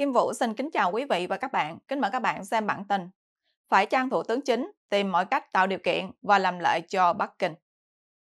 Kim Vũ xin kính chào quý vị và các bạn. Kính mời các bạn xem bản tin. Phải chăng Thủ tướng Chính tìm mọi cách tạo điều kiện và làm lợi cho Bắc Kinh?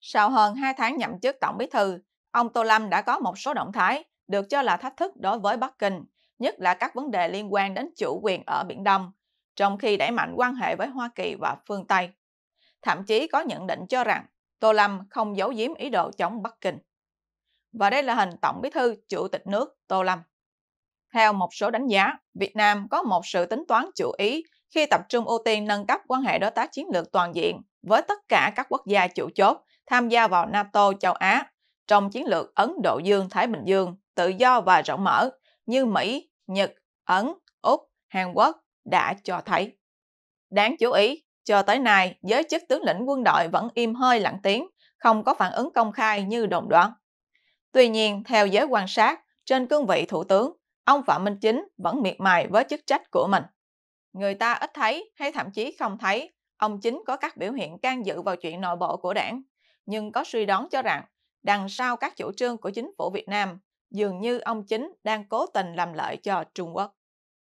Sau hơn 2 tháng nhậm chức Tổng Bí thư, ông Tô Lâm đã có một số động thái được cho là thách thức đối với Bắc Kinh, nhất là các vấn đề liên quan đến chủ quyền ở Biển Đông, trong khi đẩy mạnh quan hệ với Hoa Kỳ và phương Tây. Thậm chí có nhận định cho rằng Tô Lâm không giấu giếm ý đồ chống Bắc Kinh. Và đây là hình Tổng Bí thư Chủ tịch nước Tô Lâm. Theo một số đánh giá, Việt Nam có một sự tính toán chủ ý khi tập trung ưu tiên nâng cấp quan hệ đối tác chiến lược toàn diện với tất cả các quốc gia chủ chốt tham gia vào NATO châu Á trong chiến lược Ấn Độ Dương-Thái Bình Dương tự do và rộng mở như Mỹ, Nhật, Ấn, Úc, Hàn Quốc đã cho thấy. Đáng chú ý, cho tới nay, giới chức tướng lĩnh quân đội vẫn im hơi lặng tiếng, không có phản ứng công khai như đồn đoán. Tuy nhiên, theo giới quan sát, trên cương vị thủ tướng, ông Phạm Minh Chính vẫn miệt mài với chức trách của mình. Người ta ít thấy hay thậm chí không thấy ông Chính có các biểu hiện can dự vào chuyện nội bộ của đảng, nhưng có suy đoán cho rằng đằng sau các chủ trương của chính phủ Việt Nam dường như ông Chính đang cố tình làm lợi cho Trung Quốc.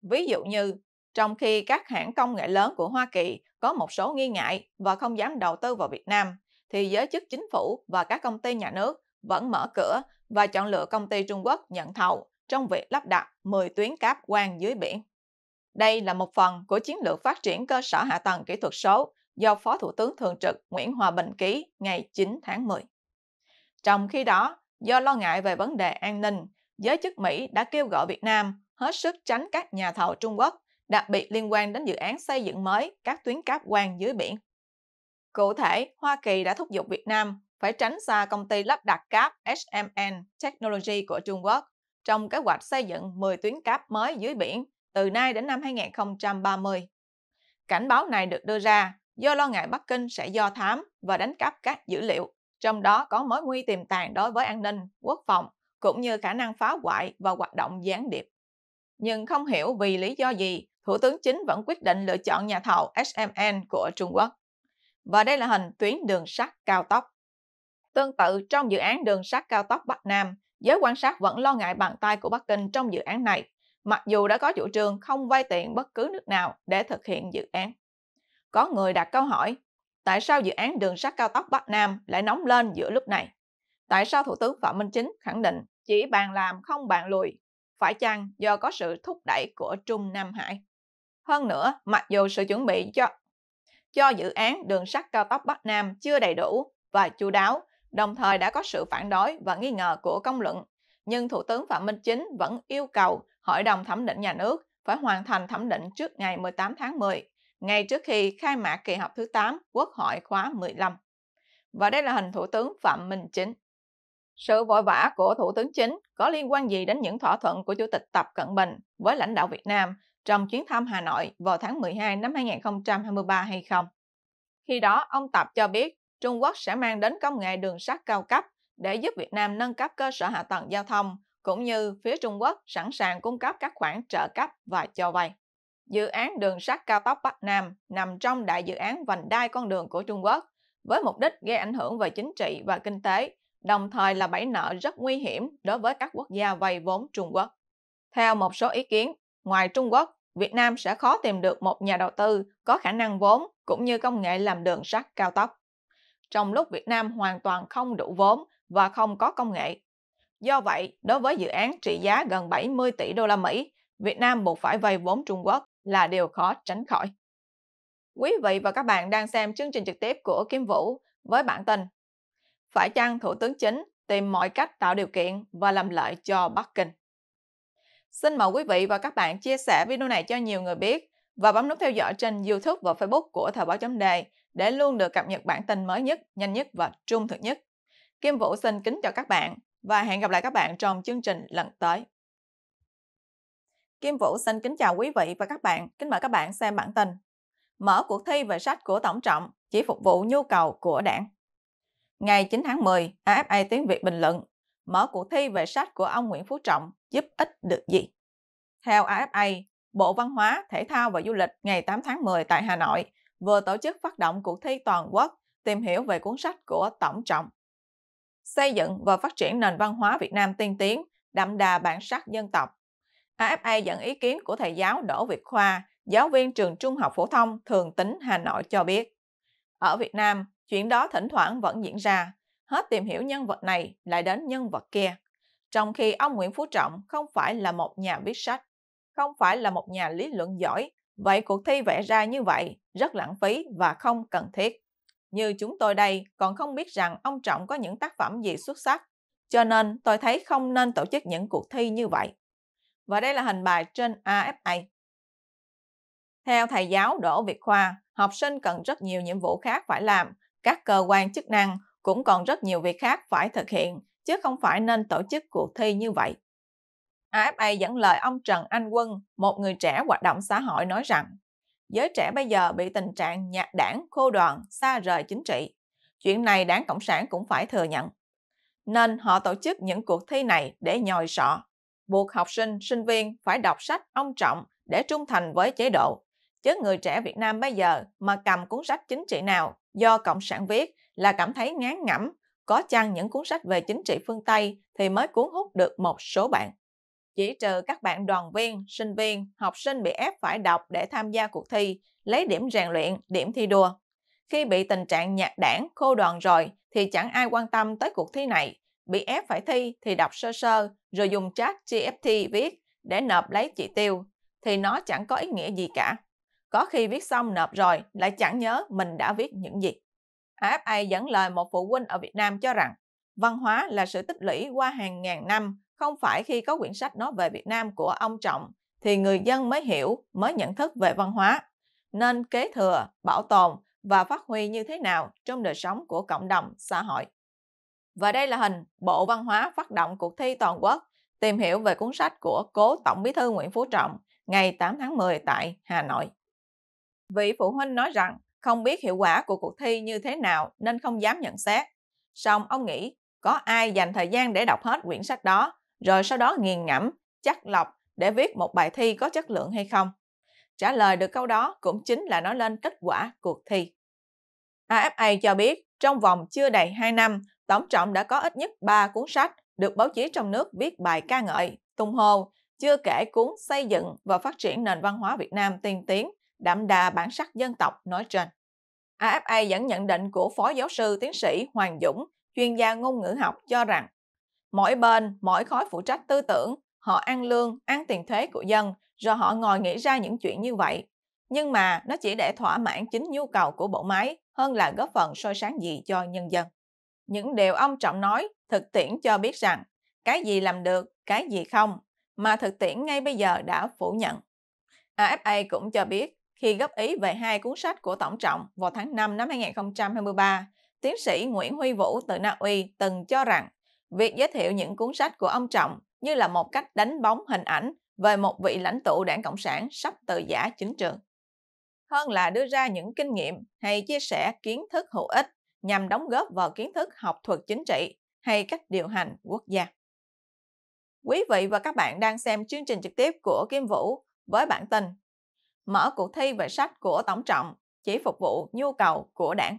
Ví dụ như, trong khi các hãng công nghệ lớn của Hoa Kỳ có một số nghi ngại và không dám đầu tư vào Việt Nam, thì giới chức chính phủ và các công ty nhà nước vẫn mở cửa và chọn lựa công ty Trung Quốc nhận thầu trong việc lắp đặt 10 tuyến cáp quang dưới biển. Đây là một phần của chiến lược phát triển cơ sở hạ tầng kỹ thuật số do Phó Thủ tướng Thường trực Nguyễn Hòa Bình ký ngày 9 tháng 10. Trong khi đó, do lo ngại về vấn đề an ninh, giới chức Mỹ đã kêu gọi Việt Nam hết sức tránh các nhà thầu Trung Quốc, đặc biệt liên quan đến dự án xây dựng mới các tuyến cáp quang dưới biển. Cụ thể, Hoa Kỳ đã thúc giục Việt Nam phải tránh xa công ty lắp đặt cáp SMN Technology của Trung Quốc trong kế hoạch xây dựng 10 tuyến cáp mới dưới biển từ nay đến năm 2030. Cảnh báo này được đưa ra do lo ngại Bắc Kinh sẽ do thám và đánh cắp các dữ liệu, trong đó có mối nguy tiềm tàng đối với an ninh, quốc phòng, cũng như khả năng phá hoại và hoạt động gián điệp. Nhưng không hiểu vì lý do gì, Thủ tướng Chính vẫn quyết định lựa chọn nhà thầu SMN của Trung Quốc. Và đây là hình tuyến đường sắt cao tốc. Tương tự trong dự án đường sắt cao tốc Bắc Nam, Giới quan sát vẫn lo ngại bàn tay của Bắc Kinh trong dự án này, mặc dù đã có chủ trương không vay tiền bất cứ nước nào để thực hiện dự án. Có người đặt câu hỏi, tại sao dự án đường sắt cao tốc Bắc Nam lại nóng lên giữa lúc này? Tại sao Thủ tướng Phạm Minh Chính khẳng định chỉ bàn làm không bàn lùi? Phải chăng do có sự thúc đẩy của Trung Nam Hải? Hơn nữa, mặc dù sự chuẩn bị cho cho dự án đường sắt cao tốc Bắc Nam chưa đầy đủ và chu đáo đồng thời đã có sự phản đối và nghi ngờ của công luận. Nhưng Thủ tướng Phạm Minh Chính vẫn yêu cầu Hội đồng Thẩm định Nhà nước phải hoàn thành thẩm định trước ngày 18 tháng 10, ngay trước khi khai mạc kỳ họp thứ 8 Quốc hội khóa 15. Và đây là hình Thủ tướng Phạm Minh Chính. Sự vội vã của Thủ tướng Chính có liên quan gì đến những thỏa thuận của Chủ tịch Tập Cận Bình với lãnh đạo Việt Nam trong chuyến thăm Hà Nội vào tháng 12 năm 2023 hay không? Khi đó, ông Tập cho biết Trung Quốc sẽ mang đến công nghệ đường sắt cao cấp để giúp Việt Nam nâng cấp cơ sở hạ tầng giao thông, cũng như phía Trung Quốc sẵn sàng cung cấp các khoản trợ cấp và cho vay. Dự án đường sắt cao tốc Bắc Nam nằm trong đại dự án vành đai con đường của Trung Quốc, với mục đích gây ảnh hưởng về chính trị và kinh tế, đồng thời là bẫy nợ rất nguy hiểm đối với các quốc gia vay vốn Trung Quốc. Theo một số ý kiến, ngoài Trung Quốc, Việt Nam sẽ khó tìm được một nhà đầu tư có khả năng vốn cũng như công nghệ làm đường sắt cao tốc trong lúc Việt Nam hoàn toàn không đủ vốn và không có công nghệ. Do vậy, đối với dự án trị giá gần 70 tỷ đô la Mỹ, Việt Nam buộc phải vay vốn Trung Quốc là điều khó tránh khỏi. Quý vị và các bạn đang xem chương trình trực tiếp của Kim Vũ với bản tin Phải chăng Thủ tướng Chính tìm mọi cách tạo điều kiện và làm lợi cho Bắc Kinh? Xin mời quý vị và các bạn chia sẻ video này cho nhiều người biết và bấm nút theo dõi trên YouTube và Facebook của Thời báo chấm đề để luôn được cập nhật bản tin mới nhất, nhanh nhất và trung thực nhất. Kim Vũ xin kính chào các bạn và hẹn gặp lại các bạn trong chương trình lần tới. Kim Vũ xin kính chào quý vị và các bạn, kính mời các bạn xem bản tin. Mở cuộc thi về sách của Tổng Trọng chỉ phục vụ nhu cầu của đảng. Ngày 9 tháng 10, AFA Tiếng Việt bình luận, mở cuộc thi về sách của ông Nguyễn Phú Trọng giúp ích được gì? Theo AFA, Bộ Văn hóa, Thể thao và Du lịch ngày 8 tháng 10 tại Hà Nội vừa tổ chức phát động cuộc thi toàn quốc tìm hiểu về cuốn sách của Tổng Trọng. Xây dựng và phát triển nền văn hóa Việt Nam tiên tiến, đậm đà bản sắc dân tộc. AFA dẫn ý kiến của thầy giáo Đỗ Việt Khoa, giáo viên trường trung học phổ thông Thường Tín Hà Nội cho biết. Ở Việt Nam, chuyện đó thỉnh thoảng vẫn diễn ra, hết tìm hiểu nhân vật này lại đến nhân vật kia. Trong khi ông Nguyễn Phú Trọng không phải là một nhà viết sách, không phải là một nhà lý luận giỏi, Vậy cuộc thi vẽ ra như vậy rất lãng phí và không cần thiết. Như chúng tôi đây còn không biết rằng ông Trọng có những tác phẩm gì xuất sắc, cho nên tôi thấy không nên tổ chức những cuộc thi như vậy. Và đây là hình bài trên AFA. Theo thầy giáo Đỗ Việt Khoa, học sinh cần rất nhiều nhiệm vụ khác phải làm, các cơ quan chức năng cũng còn rất nhiều việc khác phải thực hiện, chứ không phải nên tổ chức cuộc thi như vậy. AFA dẫn lời ông Trần Anh Quân, một người trẻ hoạt động xã hội nói rằng giới trẻ bây giờ bị tình trạng nhạc đảng khô đoàn, xa rời chính trị. Chuyện này đảng Cộng sản cũng phải thừa nhận. Nên họ tổ chức những cuộc thi này để nhòi sọ, buộc học sinh, sinh viên phải đọc sách ông trọng để trung thành với chế độ. Chứ người trẻ Việt Nam bây giờ mà cầm cuốn sách chính trị nào do Cộng sản viết là cảm thấy ngán ngẩm, có chăng những cuốn sách về chính trị phương Tây thì mới cuốn hút được một số bạn chỉ trừ các bạn đoàn viên, sinh viên, học sinh bị ép phải đọc để tham gia cuộc thi, lấy điểm rèn luyện, điểm thi đua. Khi bị tình trạng nhạt đảng, khô đoàn rồi thì chẳng ai quan tâm tới cuộc thi này. Bị ép phải thi thì đọc sơ sơ rồi dùng chat GPT viết để nộp lấy chỉ tiêu thì nó chẳng có ý nghĩa gì cả. Có khi viết xong nộp rồi lại chẳng nhớ mình đã viết những gì. AFA dẫn lời một phụ huynh ở Việt Nam cho rằng văn hóa là sự tích lũy qua hàng ngàn năm không phải khi có quyển sách nói về Việt Nam của ông Trọng thì người dân mới hiểu, mới nhận thức về văn hóa. Nên kế thừa, bảo tồn và phát huy như thế nào trong đời sống của cộng đồng, xã hội. Và đây là hình Bộ Văn hóa phát động cuộc thi toàn quốc tìm hiểu về cuốn sách của cố Tổng Bí thư Nguyễn Phú Trọng ngày 8 tháng 10 tại Hà Nội. Vị phụ huynh nói rằng không biết hiệu quả của cuộc thi như thế nào nên không dám nhận xét. Song ông nghĩ có ai dành thời gian để đọc hết quyển sách đó rồi sau đó nghiền ngẫm, chắc lọc để viết một bài thi có chất lượng hay không. Trả lời được câu đó cũng chính là nói lên kết quả cuộc thi. AFA cho biết, trong vòng chưa đầy 2 năm, Tổng Trọng đã có ít nhất 3 cuốn sách được báo chí trong nước viết bài ca ngợi, tung hô, chưa kể cuốn xây dựng và phát triển nền văn hóa Việt Nam tiên tiến, đậm đà bản sắc dân tộc nói trên. AFA dẫn nhận định của Phó Giáo sư Tiến sĩ Hoàng Dũng, chuyên gia ngôn ngữ học cho rằng Mỗi bên, mỗi khối phụ trách tư tưởng, họ ăn lương, ăn tiền thuế của dân, rồi họ ngồi nghĩ ra những chuyện như vậy. Nhưng mà nó chỉ để thỏa mãn chính nhu cầu của bộ máy hơn là góp phần soi sáng gì cho nhân dân. Những điều ông Trọng nói thực tiễn cho biết rằng cái gì làm được, cái gì không, mà thực tiễn ngay bây giờ đã phủ nhận. AFA cũng cho biết khi góp ý về hai cuốn sách của Tổng Trọng vào tháng 5 năm 2023, tiến sĩ Nguyễn Huy Vũ từ Na Uy từng cho rằng Việc giới thiệu những cuốn sách của ông Trọng như là một cách đánh bóng hình ảnh về một vị lãnh tụ đảng Cộng sản sắp từ giả chính trường. Hơn là đưa ra những kinh nghiệm hay chia sẻ kiến thức hữu ích nhằm đóng góp vào kiến thức học thuật chính trị hay cách điều hành quốc gia. Quý vị và các bạn đang xem chương trình trực tiếp của Kim Vũ với bản tin Mở cuộc thi về sách của Tổng trọng chỉ phục vụ nhu cầu của đảng.